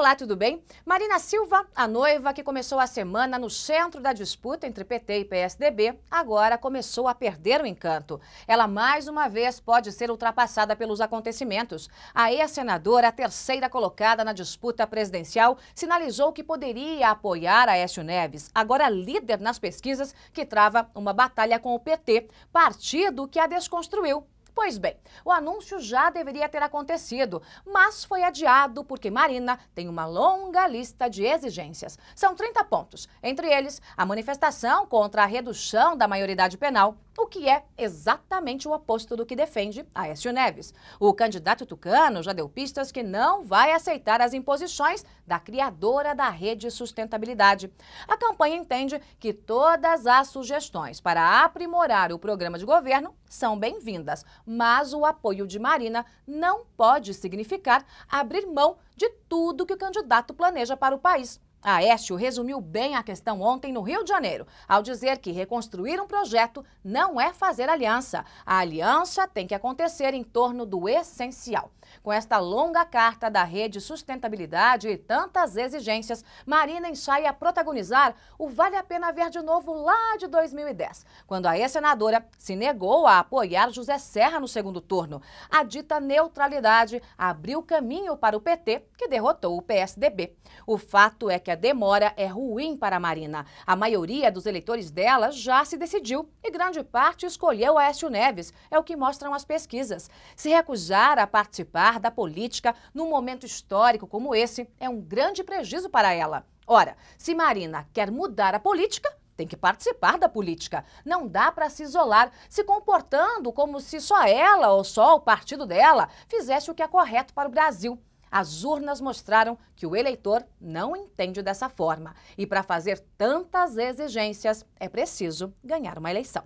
Olá, tudo bem? Marina Silva, a noiva que começou a semana no centro da disputa entre PT e PSDB, agora começou a perder o encanto. Ela mais uma vez pode ser ultrapassada pelos acontecimentos. A ex-senadora, a terceira colocada na disputa presidencial, sinalizou que poderia apoiar Aécio Neves, agora líder nas pesquisas, que trava uma batalha com o PT, partido que a desconstruiu Pois bem, o anúncio já deveria ter acontecido, mas foi adiado porque Marina tem uma longa lista de exigências. São 30 pontos, entre eles a manifestação contra a redução da maioridade penal, que é exatamente o oposto do que defende Aécio Neves. O candidato tucano já deu pistas que não vai aceitar as imposições da criadora da rede sustentabilidade. A campanha entende que todas as sugestões para aprimorar o programa de governo são bem-vindas, mas o apoio de Marina não pode significar abrir mão de tudo que o candidato planeja para o país. A Aécio resumiu bem a questão ontem no Rio de Janeiro, ao dizer que reconstruir um projeto não é fazer aliança. A aliança tem que acontecer em torno do essencial. Com esta longa carta da Rede Sustentabilidade e tantas exigências, Marina ensaia a protagonizar o Vale a Pena Ver de Novo lá de 2010, quando a ex-senadora se negou a apoiar José Serra no segundo turno. A dita neutralidade abriu caminho para o PT, que derrotou o PSDB. O fato é que que a demora é ruim para a Marina. A maioria dos eleitores dela já se decidiu e grande parte escolheu Aécio Neves, é o que mostram as pesquisas. Se recusar a participar da política num momento histórico como esse é um grande prejuízo para ela. Ora, se Marina quer mudar a política, tem que participar da política. Não dá para se isolar, se comportando como se só ela ou só o partido dela fizesse o que é correto para o Brasil. As urnas mostraram que o eleitor não entende dessa forma. E para fazer tantas exigências, é preciso ganhar uma eleição.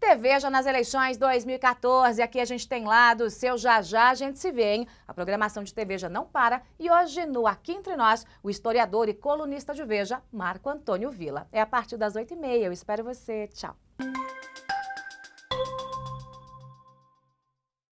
Te nas eleições 2014. Aqui a gente tem lá do seu Já Já, a gente se vê, hein? A programação de Te não para e hoje no Aqui Entre Nós, o historiador e colunista de Veja, Marco Antônio Vila. É a partir das 8h30. Eu espero você. Tchau.